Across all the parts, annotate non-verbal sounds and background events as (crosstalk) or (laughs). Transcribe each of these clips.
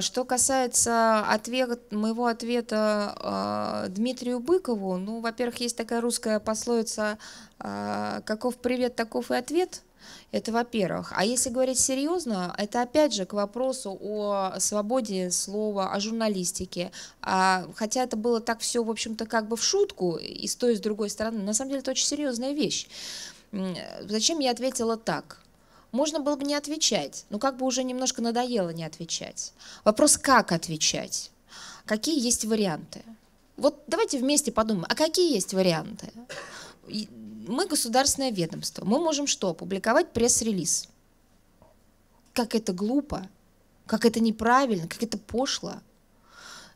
Что касается ответ, моего ответа э, Дмитрию Быкову, ну, во-первых, есть такая русская пословица э, «каков привет, таков и ответ», это во-первых. А если говорить серьезно, это опять же к вопросу о свободе слова, о журналистике. А, хотя это было так все, в общем-то, как бы в шутку и с той, и с другой стороны. На самом деле это очень серьезная вещь. Зачем я ответила так? можно было бы не отвечать, но как бы уже немножко надоело не отвечать. Вопрос, как отвечать? Какие есть варианты? Вот давайте вместе подумаем, а какие есть варианты? Мы государственное ведомство, мы можем что? Публиковать пресс-релиз. Как это глупо, как это неправильно, как это пошло,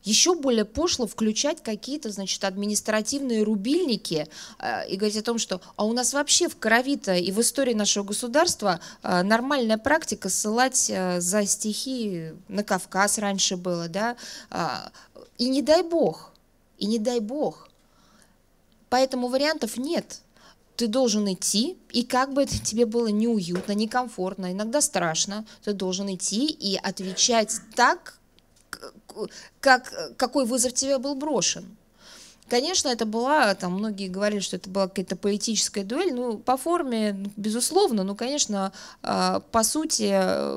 еще более пошло включать какие-то, значит, административные рубильники э, и говорить о том, что а у нас вообще в крови и в истории нашего государства э, нормальная практика ссылать э, за стихи на Кавказ раньше было, да, а, и не дай бог, и не дай бог. Поэтому вариантов нет ты должен идти, и как бы это тебе было неуютно, некомфортно, иногда страшно, ты должен идти и отвечать так, как, какой вызов тебе был брошен. Конечно, это была, там многие говорили, что это была какая-то политическая дуэль, ну, по форме, безусловно, но, конечно, а, по сути, э,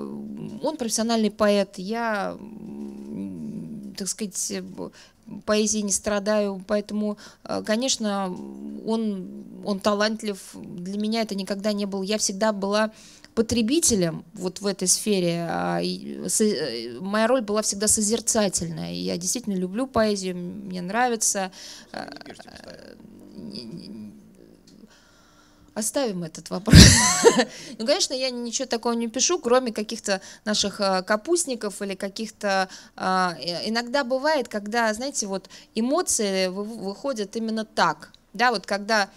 он профессиональный поэт, я так сказать, э, поэзии не страдаю, поэтому, э, конечно, он, он талантлив. Для меня это никогда не был. Я всегда была потребителем вот в этой сфере. А э, моя роль была всегда созерцательная. Я действительно люблю поэзию, мне нравится. Э, не Оставим этот вопрос. (laughs) ну, конечно, я ничего такого не пишу, кроме каких-то наших а, капустников или каких-то... А, иногда бывает, когда, знаете, вот эмоции выходят именно так. Да, вот когда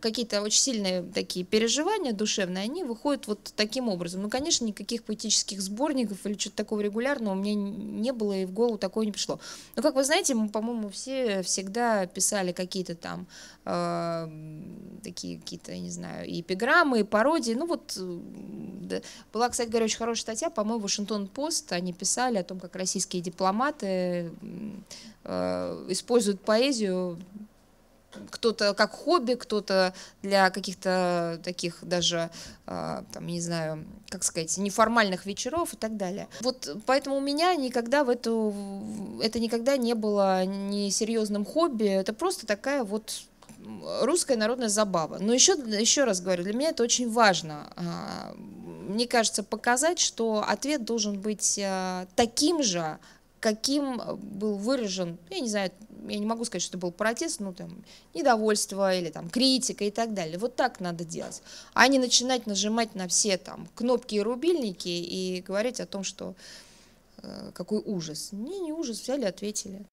какие-то очень сильные такие переживания душевные, они выходят вот таким образом. Ну, конечно, никаких поэтических сборников или чего то такого регулярного у меня не было и в голову такое не пришло. Но, как вы знаете, мы, по-моему, все всегда писали какие-то там а, такие какие-то, я не знаю, и эпиграммы, и пародии. Ну вот, да. была, кстати говоря, очень хорошая статья, по-моему, Вашингтон-Пост, они писали о том, как российские дипломаты э, используют поэзию кто-то как хобби, кто-то для каких-то таких даже, э, там, не знаю, как сказать, неформальных вечеров и так далее. Вот поэтому у меня никогда в эту, это никогда не было не серьезным хобби, это просто такая вот русская народная забава. Но еще, еще раз говорю, для меня это очень важно. А, мне кажется, показать, что ответ должен быть э, таким же, каким был выражен, я не знаю, я не могу сказать, что это был протест, ну там недовольство или там критика и так далее. Вот так надо делать, а не начинать нажимать на все там кнопки и рубильники и говорить о том, что э, какой ужас. Не, не ужас, взяли, ответили.